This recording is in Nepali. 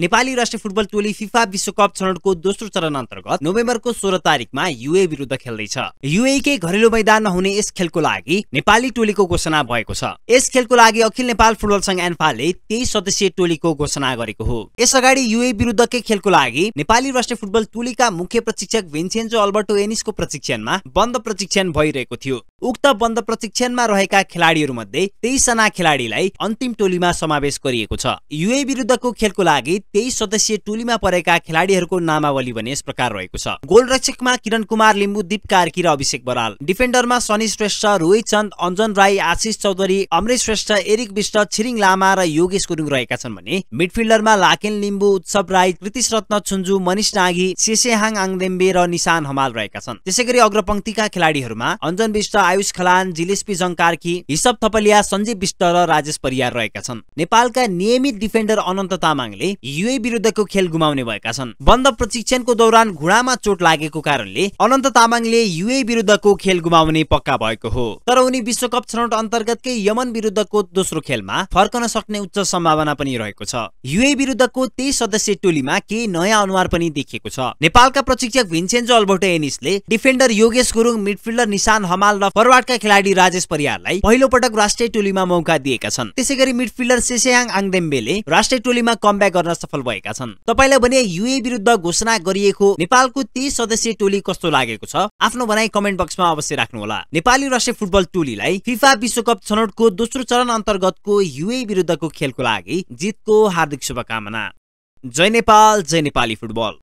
नेपाली राष्ट्रिय फुटबल टोली फिफा विश्वकप छनौटको दोस्रो चरण अन्तर्गत नोभेम्बरको सोह्र तारिकमा युए विरुद्ध खेल्दैछ युएकै घरेलु मैदान नहुने यस खेलको लागि नेपाली टोलीको घोषणा भएको छ यस खेलको लागि अखिल नेपाल फुटबल संघ एन्फाले तेइस सदस्यीय टोलीको घोषणा गरेको हो यस अगाडि युए विरुद्धकै खेलको लागि नेपाली राष्ट्रिय फुटबल टोलीका मुख्य प्रशिक्षक भिन्सेन्जो अल्बर्टो एनिसको प्रशिक्षणमा बन्द प्रशिक्षण भइरहेको थियो उक्त बन्द प्रशिक्षणमा रहेका खेलाडीहरू मध्ये तेइसजना खेलाडीलाई अन्तिम टोलीमा समावेश गरिएको छ युए विरुद्धको खेलको लागि तेइस सदस्यीय टोलीमा परेका खेलाडीहरूको नामावली भने यस प्रकार रहेको छ गोलरक्षकमा किरण कुमार लिम्बु दीप कार्की र अभिषेक बराल डिफेन्डरमा सनी श्रेष्ठ रोहित चन्द अञ्जन राई आशिष चौधरी अमृत श्रेष्ठ एरिक विष्ट छिरिङ लामा र योगेश गुरुङ रहेका छन् भने मिडफिल्डरमा लाकेन लिम्बु उत्सव राई कृतिश रत्न छुन्जु मनिष नागी सेसेहाङ आङदेम्बे र निशान हमाल रहेका छन् त्यसै गरी अग्रपङ्क्तिका खेलाडीहरूमा अञ्जन विष्ट आयुष खलान जिलेस्पी कार्की हिसब थपलिया सञ्जीव विष्ट र राजेश परियार रहेका छन् नेपालका नियमित डिफेन्डर अनन्त तामाङले युए विरुद्धको खेल गुमाउने भएका छन् बन्द प्रशिक्षणको दौरान घुडामा चोट लागेको कारणले अनन्त तामाङले युए विरुद्धको खेल गुमाउने पक्का भएको हो तर उनी विश्वकप छनौट अन्तर्गतकै यमन विरुद्धको दोस्रो खेलमा फर्कन सक्ने उच्च सम्भावना पनि रहेको छ युए विरुद्धको तेइस सदस्यीय टोलीमा केही नयाँ अनुहार पनि देखिएको छ नेपालका प्रशिक्षक भिन्सेन्जो अल्बोटो एनिसले डिफेन्डर योगेश गुरुङ मिडफिल्डर निशान हमाल र फरवार्डका खेलाडी राजेश परियारलाई पहिलो पटक राष्ट्रिय टोलीमा मौका दिएका छन् त्यसै गरी मिडफिल्डर सेसेयाङ आङदेम्बेले राष्ट्रिय टोलीमा कमब्याक गर्न सफल सफल भएका छन् तपाईँलाई भने युए विरुद्ध घोषणा गरिएको नेपालको तीस सदस्यीय टोली कस्तो लागेको छ आफ्नो भनाई कमेन्ट बक्समा अवश्य राख्नुहोला नेपाली राष्ट्रिय फुटबल टोलीलाई फिफा विश्वकप छनौटको दोस्रो चरण अन्तर्गतको युए विरुद्धको खेलको लागि जितको हार्दिक शुभकामना जय नेपाल जय नेपाली फुटबल